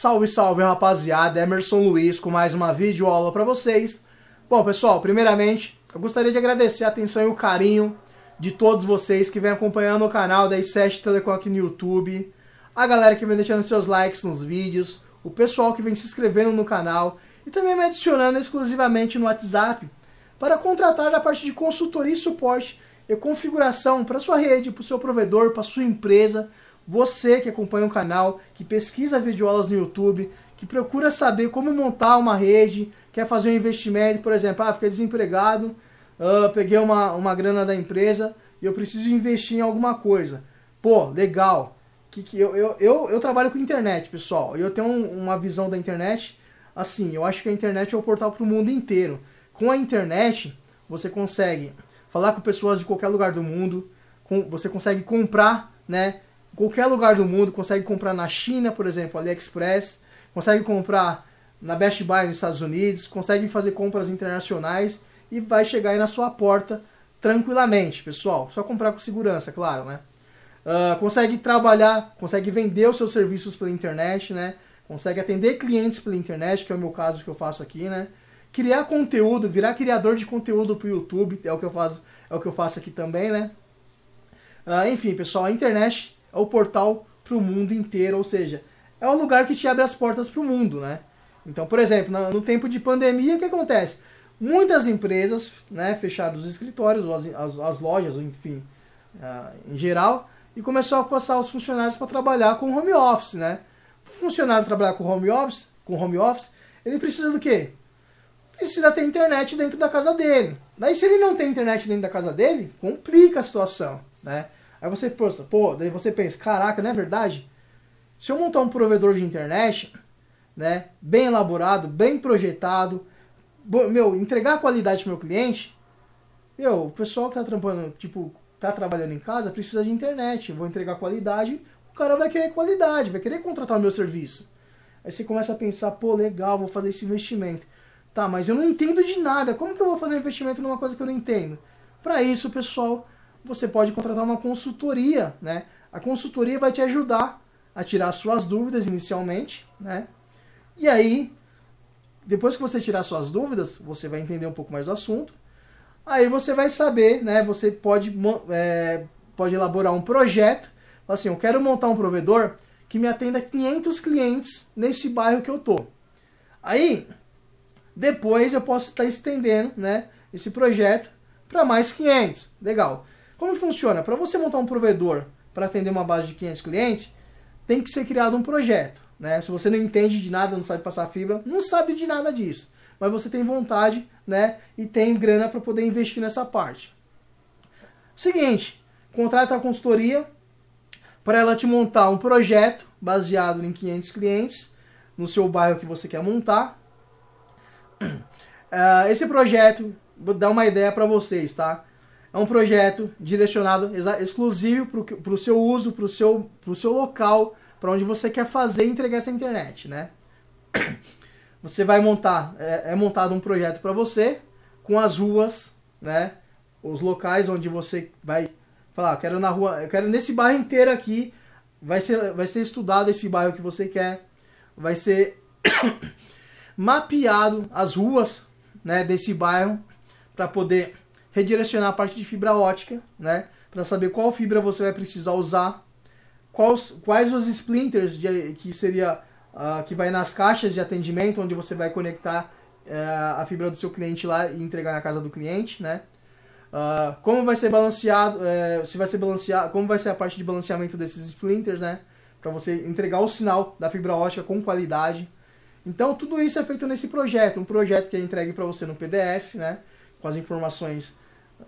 Salve, salve, rapaziada. Emerson Luiz com mais uma vídeo aula para vocês. Bom, pessoal, primeiramente, eu gostaria de agradecer a atenção e o carinho de todos vocês que vem acompanhando o canal da i7 Telecom aqui no YouTube, a galera que vem deixando seus likes nos vídeos, o pessoal que vem se inscrevendo no canal e também me adicionando exclusivamente no WhatsApp para contratar a parte de consultoria e suporte e configuração para sua rede, para o seu provedor, para sua empresa, você que acompanha o canal, que pesquisa videoaulas no YouTube, que procura saber como montar uma rede, quer fazer um investimento, por exemplo, ah, fiquei desempregado, uh, peguei uma, uma grana da empresa e eu preciso investir em alguma coisa. Pô, legal. Que, que eu, eu, eu, eu trabalho com internet, pessoal. E eu tenho um, uma visão da internet. Assim, eu acho que a internet é o portal para o mundo inteiro. Com a internet, você consegue falar com pessoas de qualquer lugar do mundo, com, você consegue comprar né, qualquer lugar do mundo, consegue comprar na China, por exemplo, AliExpress, consegue comprar na Best Buy nos Estados Unidos, consegue fazer compras internacionais e vai chegar aí na sua porta tranquilamente, pessoal. Só comprar com segurança, claro, né? Uh, consegue trabalhar, consegue vender os seus serviços pela internet, né? Consegue atender clientes pela internet, que é o meu caso que eu faço aqui, né? Criar conteúdo, virar criador de conteúdo para o YouTube, é o que eu faço, é o que eu faço aqui também, né? Uh, enfim, pessoal, a internet é o portal para o mundo inteiro, ou seja, é um lugar que te abre as portas para o mundo, né? Então, por exemplo, no tempo de pandemia, o que acontece? Muitas empresas né, fecharam os escritórios, as, as, as lojas, enfim, uh, em geral, e começou a passar os funcionários para trabalhar com home office, né? O funcionário trabalhar com home office, com home office, ele precisa do quê? Precisa ter internet dentro da casa dele. Daí, se ele não tem internet dentro da casa dele, complica a situação, né? Aí você, pô, daí você pensa, caraca, não é verdade? Se eu montar um provedor de internet, né, bem elaborado, bem projetado, meu, entregar qualidade pro meu cliente, meu, o pessoal que tá trampando, tipo, tá trabalhando em casa, precisa de internet, vou entregar qualidade, o cara vai querer qualidade, vai querer contratar o meu serviço. Aí você começa a pensar, pô, legal, vou fazer esse investimento. Tá, mas eu não entendo de nada. Como que eu vou fazer um investimento numa coisa que eu não entendo? Para isso, pessoal, você pode contratar uma consultoria, né? A consultoria vai te ajudar a tirar suas dúvidas inicialmente, né? E aí, depois que você tirar suas dúvidas, você vai entender um pouco mais do assunto. Aí você vai saber, né? Você pode, é, pode elaborar um projeto. Assim, eu quero montar um provedor que me atenda 500 clientes nesse bairro que eu tô. Aí, depois eu posso estar estendendo, né? Esse projeto para mais 500. Legal. Como funciona? Para você montar um provedor para atender uma base de 500 clientes, tem que ser criado um projeto. Né? Se você não entende de nada, não sabe passar fibra, não sabe de nada disso. Mas você tem vontade né? e tem grana para poder investir nessa parte. Seguinte, contrata a consultoria para ela te montar um projeto baseado em 500 clientes no seu bairro que você quer montar. Ah, esse projeto, vou dar uma ideia para vocês, tá? É um projeto direcionado exclusivo para o seu uso, para o seu, pro seu local, para onde você quer fazer e entregar essa internet, né? Você vai montar, é, é montado um projeto para você, com as ruas, né? Os locais onde você vai falar, ah, quero na rua, eu quero nesse bairro inteiro aqui, vai ser, vai ser estudado esse bairro que você quer, vai ser mapeado as ruas, né, desse bairro para poder redirecionar a parte de fibra ótica, né? Para saber qual fibra você vai precisar usar, quais, quais os splinters de, que seria uh, que vai nas caixas de atendimento onde você vai conectar uh, a fibra do seu cliente lá e entregar na casa do cliente, né? Uh, como vai ser balanceado, é, se vai ser balanceado, como vai ser a parte de balanceamento desses splinters, né? Para você entregar o sinal da fibra ótica com qualidade. Então tudo isso é feito nesse projeto, um projeto que é entregue para você no PDF, né? Com as informações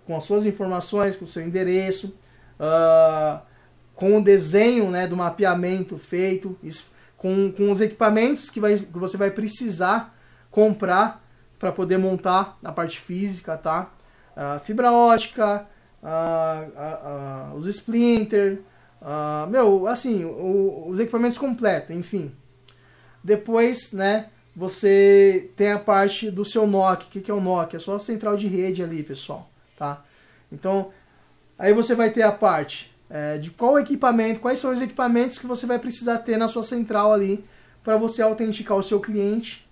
com as suas informações, com o seu endereço, uh, com o desenho né, do mapeamento feito, com, com os equipamentos que, vai, que você vai precisar comprar para poder montar a parte física, tá? Uh, fibra ótica, uh, os splinter, meu, assim, o, os equipamentos completos, enfim. Depois, né, você tem a parte do seu NOC. O que, que é o NOC? É só a central de rede ali, pessoal tá? Então, aí você vai ter a parte é, de qual equipamento, quais são os equipamentos que você vai precisar ter na sua central ali para você autenticar o seu cliente,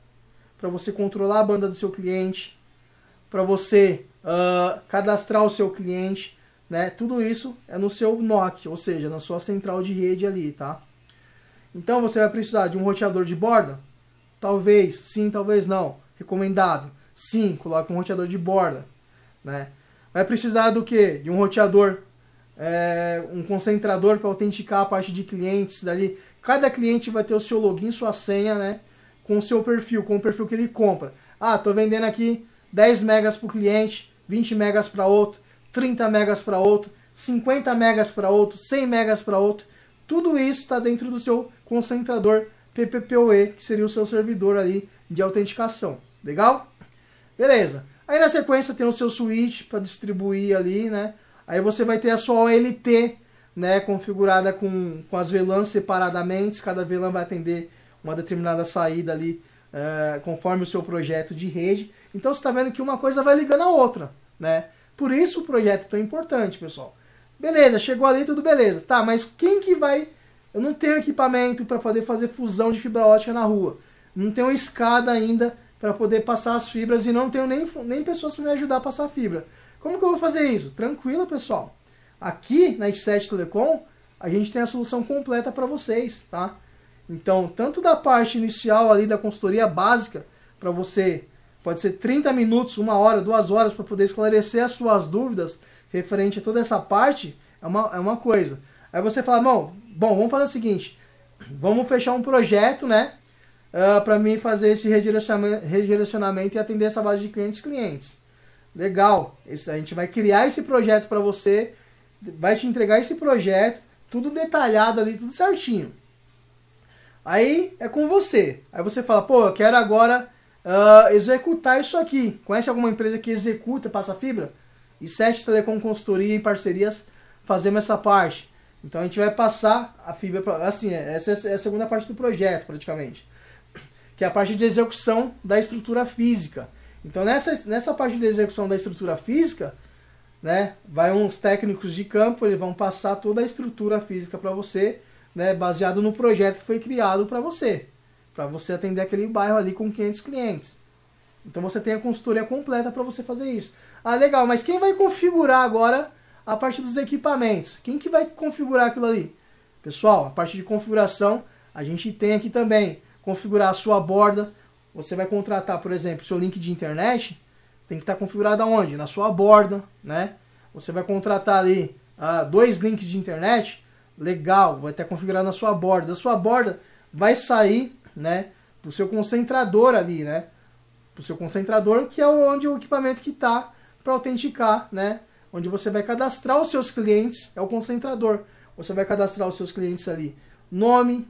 para você controlar a banda do seu cliente, para você uh, cadastrar o seu cliente, né? Tudo isso é no seu NOC, ou seja, na sua central de rede ali, tá? Então você vai precisar de um roteador de borda? Talvez, sim, talvez não. Recomendado, Sim, coloque um roteador de borda, né? Vai precisar do que De um roteador, é, um concentrador para autenticar a parte de clientes dali. Cada cliente vai ter o seu login, sua senha, né? Com o seu perfil, com o perfil que ele compra. Ah, tô vendendo aqui 10 megas para o cliente, 20 megas para outro, 30 megas para outro, 50 megas para outro, 100 megas para outro. Tudo isso está dentro do seu concentrador PPPoE, que seria o seu servidor ali de autenticação. Legal? Beleza. Aí na sequência tem o seu switch para distribuir ali, né? Aí você vai ter a sua OLT, né? Configurada com, com as VLANs separadamente. Cada VLAN vai atender uma determinada saída ali, uh, conforme o seu projeto de rede. Então você está vendo que uma coisa vai ligando a outra, né? Por isso o projeto é tão importante, pessoal. Beleza, chegou ali, tudo beleza. Tá, mas quem que vai... Eu não tenho equipamento para poder fazer fusão de fibra ótica na rua. Não tenho escada ainda para poder passar as fibras e não tenho nem, nem pessoas para me ajudar a passar a fibra. Como que eu vou fazer isso? Tranquilo, pessoal. Aqui na X7 Telecom, a gente tem a solução completa para vocês, tá? Então, tanto da parte inicial ali da consultoria básica, para você, pode ser 30 minutos, uma hora, duas horas, para poder esclarecer as suas dúvidas referente a toda essa parte, é uma, é uma coisa. Aí você fala, bom, bom, vamos fazer o seguinte, vamos fechar um projeto, né? uh, é, para mim fazer esse redirecionamento, e atender essa base de clientes clientes. Legal, esse, a gente vai criar esse projeto para você, vai te entregar esse projeto, tudo detalhado ali, tudo certinho. Aí é com você. Aí você fala, pô, eu quero agora uh, executar isso aqui. Conhece alguma empresa que executa passa fibra? E Sete Telecom Consultoria e parcerias fazendo essa parte. Então a gente vai passar a fibra, pra, assim, essa é a segunda parte do projeto praticamente que é a parte de execução da estrutura física. Então, nessa, nessa parte de execução da estrutura física, né, vai uns técnicos de campo, eles vão passar toda a estrutura física para você, né, baseado no projeto que foi criado para você, para você atender aquele bairro ali com 500 clientes. Então, você tem a consultoria completa para você fazer isso. Ah, legal, mas quem vai configurar agora a parte dos equipamentos? Quem que vai configurar aquilo ali? Pessoal, a parte de configuração a gente tem aqui também configurar a sua borda. Você vai contratar, por exemplo, seu link de internet, tem que estar tá configurado aonde? Na sua borda, né? Você vai contratar ali ah, dois links de internet, legal, vai estar tá configurado na sua borda. A sua borda vai sair, né, para o seu concentrador ali, né? para o seu concentrador, que é onde o equipamento que está para autenticar, né? Onde você vai cadastrar os seus clientes, é o concentrador. Você vai cadastrar os seus clientes ali, nome,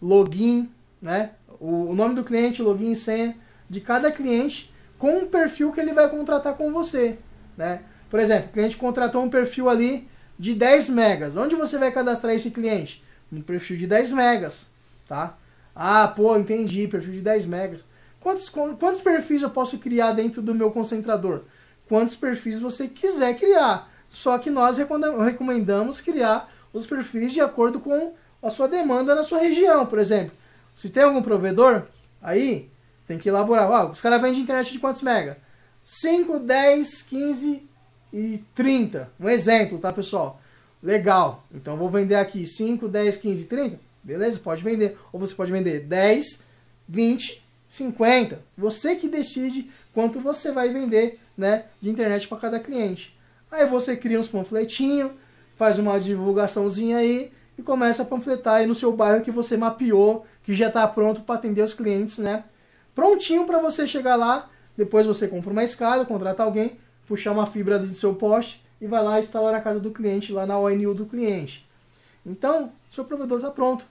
login, né? O, o nome do cliente, login e senha de cada cliente com o perfil que ele vai contratar com você, né? Por exemplo, o cliente contratou um perfil ali de 10 megas. Onde você vai cadastrar esse cliente? um perfil de 10 megas, tá? Ah, pô, entendi, perfil de 10 megas. Quantos, quantos perfis eu posso criar dentro do meu concentrador? Quantos perfis você quiser criar. Só que nós recomendamos criar os perfis de acordo com a sua demanda na sua região, por exemplo. Se tem algum provedor, aí tem que elaborar. Ó, os caras vendem internet de quantos mega? 5, 10, 15 e 30. Um exemplo, tá, pessoal? Legal. Então vou vender aqui 5, 10, 15, e 30. Beleza, pode vender. Ou você pode vender 10, 20, 50. Você que decide quanto você vai vender né, de internet para cada cliente. Aí você cria uns panfletinhos, faz uma divulgaçãozinha aí e começa a panfletar aí no seu bairro que você mapeou que já está pronto para atender os clientes, né? Prontinho para você chegar lá, depois você compra uma escada, contrata alguém, puxar uma fibra do seu poste e vai lá instalar na casa do cliente, lá na ONU do cliente. Então, seu provedor está pronto.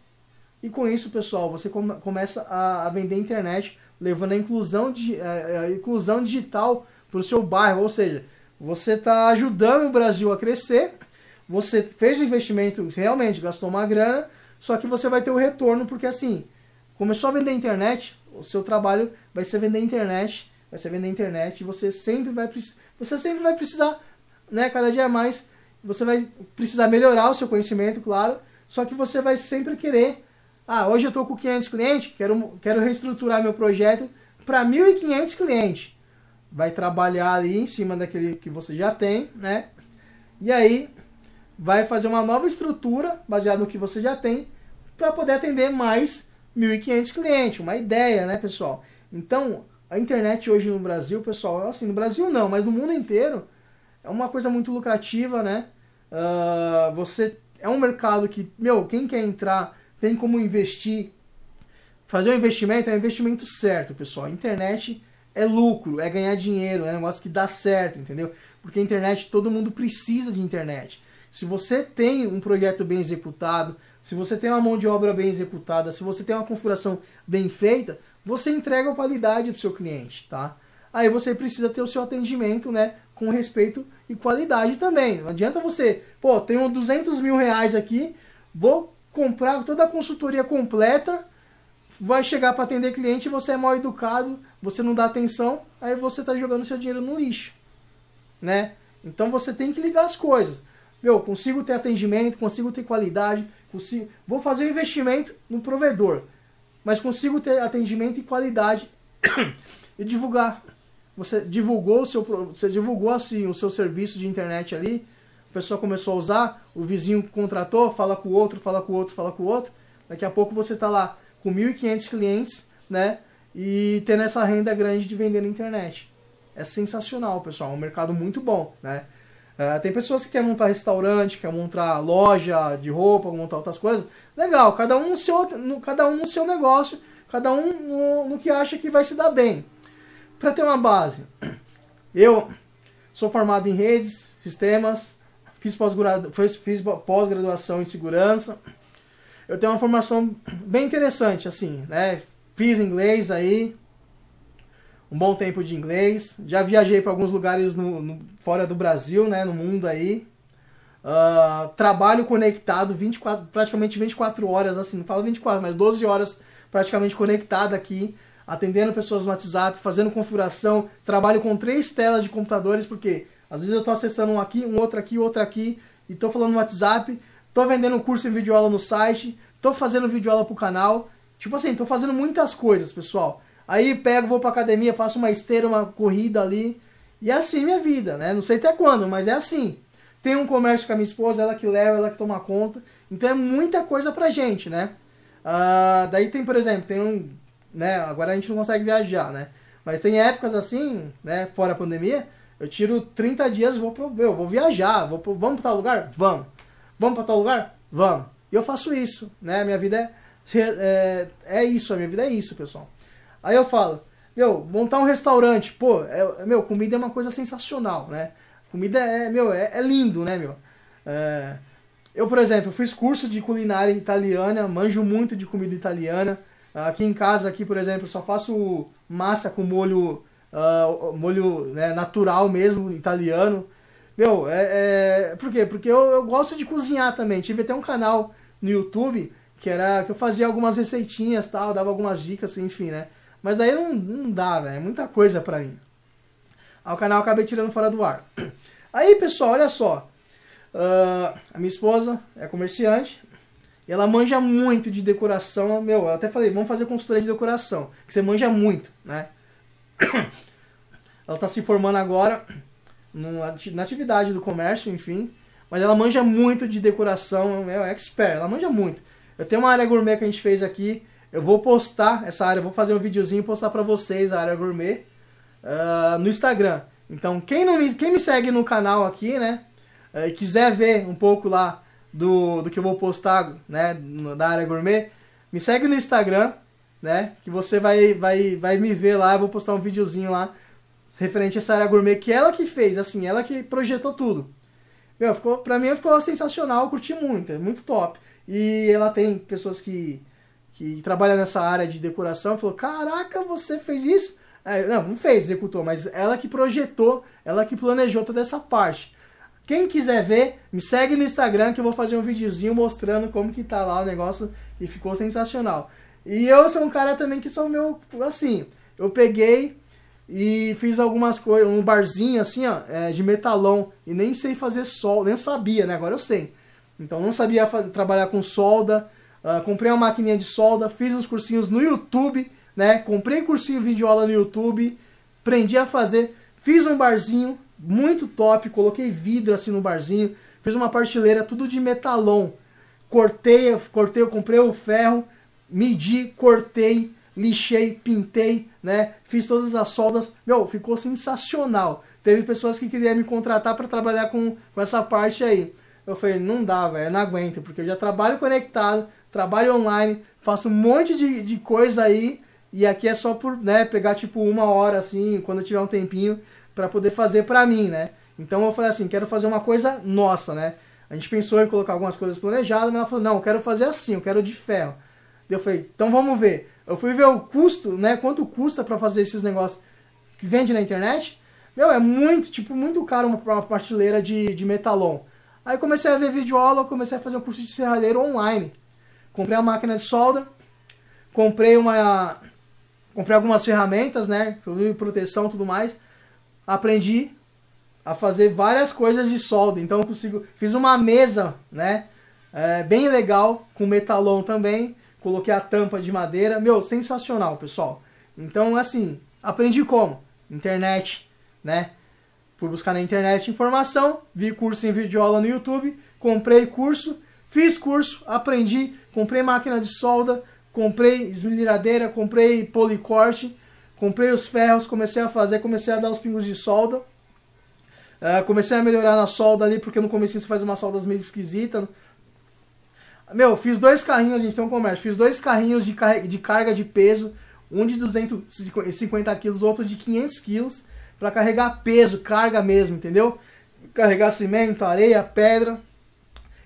E com isso, pessoal, você come, começa a, vender internet, levando a inclusão, de, é, é, a inclusão digital para o seu bairro. Ou seja, você está ajudando o Brasil a crescer, você fez o investimento, realmente gastou uma grana, só que você vai ter o retorno, porque assim, começou a é vender internet, o seu trabalho vai ser vender internet, vai ser vender internet, e você sempre vai precisar. Você sempre vai precisar, né? Cada dia mais, você vai precisar melhorar o seu conhecimento, claro. Só que você vai sempre querer. Ah, hoje eu estou com 500 clientes, quero, quero reestruturar meu projeto para 1.500 clientes. Vai trabalhar ali em cima daquele que você já tem, né? E aí vai fazer uma nova estrutura baseada no que você já tem para poder atender mais 1.500 clientes, uma ideia, né, pessoal? Então, a internet hoje no Brasil, pessoal, assim, no Brasil não, mas no mundo inteiro é uma coisa muito lucrativa, né? Uh, você é um mercado que, meu, quem quer entrar tem como investir. Fazer um investimento é um investimento certo, pessoal. A internet é lucro, é ganhar dinheiro, é um negócio que dá certo, entendeu? Porque a internet, todo mundo precisa de internet. Se você tem um projeto bem executado, se você tem uma mão de obra bem executada, se você tem uma configuração bem feita, você entrega qualidade para o seu cliente, tá? Aí você precisa ter o seu atendimento, né? Com respeito e qualidade também. Não adianta você, pô, tenho 200 mil reais aqui, vou comprar toda a consultoria completa, vai chegar para atender cliente, você é mal educado, você não dá atenção, aí você está jogando seu dinheiro no lixo, né? Então você tem que ligar as coisas meu, consigo ter atendimento, consigo ter qualidade, consigo, vou fazer um investimento no provedor, mas consigo ter atendimento e qualidade e divulgar. Você divulgou o seu, você divulgou assim o seu serviço de internet ali, a pessoa começou a usar, o vizinho contratou, fala com o outro, fala com o outro, fala com o outro. Daqui a pouco você está lá com 1.500 clientes, né? E tendo essa renda grande de vender na internet. É sensacional, pessoal. É um mercado muito bom, né? É, tem pessoas que querem montar restaurante, querem montar loja de roupa, montar outras coisas. Legal, cada um no seu, no, cada um no seu negócio, cada um no, no que acha que vai se dar bem. Para ter uma base, eu sou formado em redes, sistemas, fiz pós-graduação em segurança. Eu tenho uma formação bem interessante, assim, né? Fiz inglês aí, um bom tempo de inglês. Já viajei para alguns lugares no, no, fora do Brasil, né, no mundo aí. Uh, trabalho conectado 24, praticamente 24 horas, assim, não falo 24, mas 12 horas praticamente conectado aqui, atendendo pessoas no WhatsApp, fazendo configuração. Trabalho com três telas de computadores, porque às vezes eu estou acessando um aqui, um outro aqui, outro aqui, e estou falando no WhatsApp. Estou vendendo um curso em videoaula no site, estou fazendo videoaula para o canal. Tipo assim, estou fazendo muitas coisas, pessoal. Aí pego, vou pra academia, faço uma esteira, uma corrida ali. E é assim minha vida, né? Não sei até quando, mas é assim. Tem um comércio com a minha esposa, ela que leva, ela que toma conta. Então é muita coisa pra gente, né? Uh, daí tem, por exemplo, tem um. Né, agora a gente não consegue viajar, né? Mas tem épocas assim, né? Fora a pandemia, eu tiro 30 dias vou pro, eu vou viajar, vou pro, vamos para tal lugar? Vamos. Vamos para tal lugar? Vamos. E eu faço isso, né? Minha vida é, é, é isso, a minha vida é isso, pessoal. Aí eu falo, meu, montar um restaurante, pô, é, é, meu, comida é uma coisa sensacional, né? Comida é, meu, é, é lindo, né, meu? É, eu, por exemplo, fiz curso de culinária italiana, manjo muito de comida italiana. Aqui em casa, aqui, por exemplo, só faço massa com molho, uh, molho né, natural mesmo, italiano. Meu, é, é... por quê? Porque eu, eu gosto de cozinhar também. Tive até um canal no YouTube que era que eu fazia algumas receitinhas tal, dava algumas dicas, enfim, né? Mas daí não, não dá, velho. É muita coisa pra mim. Aí o canal acabei tirando fora do ar. Aí, pessoal, olha só. Uh, a minha esposa é comerciante. E ela manja muito de decoração. Meu, eu até falei, vamos fazer consultoria de decoração. Que você manja muito, né? Ela tá se formando agora na atividade do comércio, enfim. Mas ela manja muito de decoração, é expert, ela manja muito. Eu tenho uma área gourmet que a gente fez aqui, eu vou postar essa área, vou fazer um videozinho e postar para vocês a área gourmet uh, no Instagram. Então, quem, não me, quem me segue no canal aqui, né, eh, e uh, quiser ver um pouco lá do, do que eu vou postar, né, no, da área gourmet, me segue no Instagram, né, que você vai, vai, vai me ver lá, eu vou postar um videozinho lá referente a essa área gourmet que ela que fez, assim, ela que projetou tudo. Meu, ficou, pra mim ficou sensacional, eu curti muito, é muito top. E ela tem pessoas que que trabalha nessa área de decoração, falou: Caraca, você fez isso? É, não, não fez, executou, mas ela que projetou, ela que planejou toda essa parte. Quem quiser ver, me segue no Instagram que eu vou fazer um videozinho mostrando como que tá lá o negócio e ficou sensacional. E eu sou um cara também que sou meu, assim, eu peguei e fiz algumas coisas, um barzinho assim, ó, é, de metalão, e nem sei fazer sol, nem sabia, né? Agora eu sei. Então não sabia trabalhar com solda, Uh, comprei uma maquininha de solda, fiz uns cursinhos no YouTube, né? Comprei cursinho vídeo aula no YouTube, aprendi a fazer, fiz um barzinho muito top, coloquei vidro assim no barzinho, fiz uma partilheira tudo de metalon. Cortei, cortei, eu comprei o ferro, medi, cortei, lixei, pintei, né? Fiz todas as soldas. Meu, ficou sensacional. Teve pessoas que queriam me contratar para trabalhar com, com essa parte aí. Eu falei, não dá, velho, não aguento, porque eu já trabalho conectado, trabalho online, faço um monte de, de coisa aí. E aqui é só por né, pegar tipo uma hora assim, quando tiver um tempinho, para poder fazer para mim, né? Então eu falei assim, quero fazer uma coisa nossa, né? A gente pensou em colocar algumas coisas planejadas, mas ela falou, não, eu quero fazer assim, eu quero de ferro. Eu falei, então vamos ver. Eu fui ver o custo, né? Quanto custa para fazer esses negócios que vende na internet. Meu, é muito, tipo, muito caro uma, uma partilheira de, de metalon. Aí comecei a ver vídeo aula, comecei a fazer um curso de serralheiro online. Comprei a máquina de solda, comprei uma. Comprei algumas ferramentas, né? Proteção e tudo mais. Aprendi a fazer várias coisas de solda. Então consigo. Fiz uma mesa, né? É, bem legal, com metalon também. Coloquei a tampa de madeira. Meu, sensacional, pessoal. Então, assim, aprendi como? Internet, né? Fui buscar na internet informação, vi curso em vídeo aula no YouTube, comprei curso, fiz curso, aprendi, comprei máquina de solda, comprei esmilhadeira, comprei policorte, comprei os ferros, comecei a fazer, comecei a dar os pingos de solda. Uh, comecei a melhorar na solda ali, porque no começo você faz umas soldas meio esquisitas. Meu, fiz dois carrinhos, a gente tem um comércio, fiz dois carrinhos de, car de carga de peso, um de 250 quilos, outro de 500 quilos, para carregar peso, carga mesmo, entendeu? Carregar cimento, areia, pedra.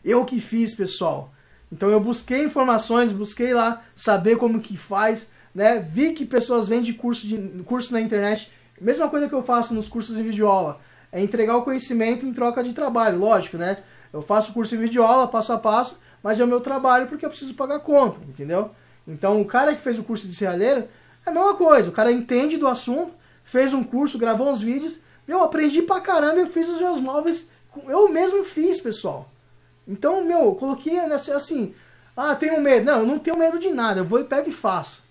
Eu que fiz, pessoal. Então eu busquei informações, busquei lá saber como que faz, né? Vi que pessoas vendem curso, de, curso na internet. Mesma coisa que eu faço nos cursos em videoaula. É entregar o conhecimento em troca de trabalho, lógico, né? Eu faço curso em videoaula, passo a passo, mas é o meu trabalho porque eu preciso pagar conta, entendeu? Então o cara que fez o curso de serralheiro é a mesma coisa. O cara entende do assunto, fez um curso, gravou uns vídeos. Eu aprendi pra caramba, eu fiz os meus móveis. Eu mesmo fiz, pessoal. Então, meu, eu coloquei né, assim, assim, ah, tenho medo. Não, eu não tenho medo de nada, eu vou e pego e faço.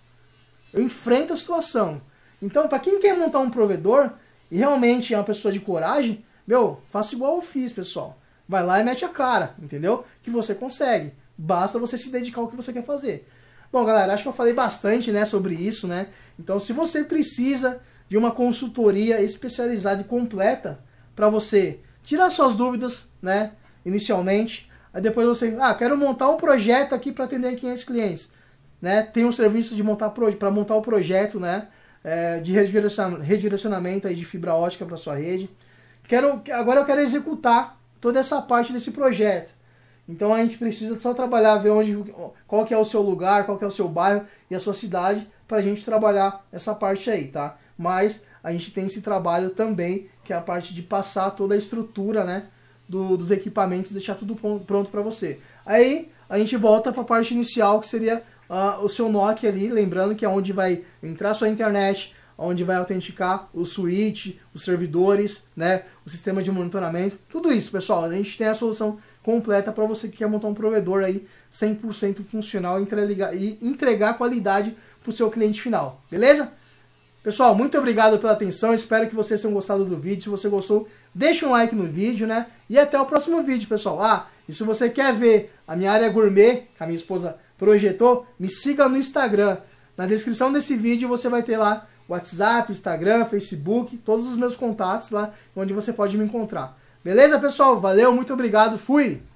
Eu enfrento a situação. Então, para quem quer montar um provedor e realmente é uma pessoa de coragem, meu, faça igual eu fiz, pessoal. Vai lá e mete a cara, entendeu? Que você consegue. Basta você se dedicar ao que você quer fazer. Bom, galera, acho que eu falei bastante, né, sobre isso, né? Então, se você precisa de uma consultoria especializada e completa para você tirar suas dúvidas, né? inicialmente. Aí depois você, ah, quero montar um projeto aqui para atender 500 clientes, né? Tem um serviço de montar para montar o projeto, né? É, de redirecionamento, redirecionamento aí de fibra ótica para sua rede. Quero, agora eu quero executar toda essa parte desse projeto. Então a gente precisa só trabalhar, ver onde, qual que é o seu lugar, qual que é o seu bairro e a sua cidade para a gente trabalhar essa parte aí, tá? Mas a gente tem esse trabalho também, que é a parte de passar toda a estrutura, né? do, dos equipamentos, deixar tudo pronto para você. Aí a gente volta para a parte inicial que seria uh, o seu NOC ali, lembrando que é onde vai entrar sua internet, onde vai autenticar o switch, os servidores, né, o sistema de monitoramento, tudo isso, pessoal. A gente tem a solução completa para você que quer montar um provedor aí 100% funcional e entregar qualidade para o seu cliente final, beleza? Pessoal, muito obrigado pela atenção. Espero que vocês tenham gostado do vídeo. Se você gostou, deixa um like no vídeo, né? E até o próximo vídeo, pessoal. Ah, e se você quer ver a minha área gourmet, que a minha esposa projetou, me siga no Instagram. Na descrição desse vídeo você vai ter lá WhatsApp, Instagram, Facebook, todos os meus contatos lá, onde você pode me encontrar. Beleza, pessoal? Valeu, muito obrigado, fui!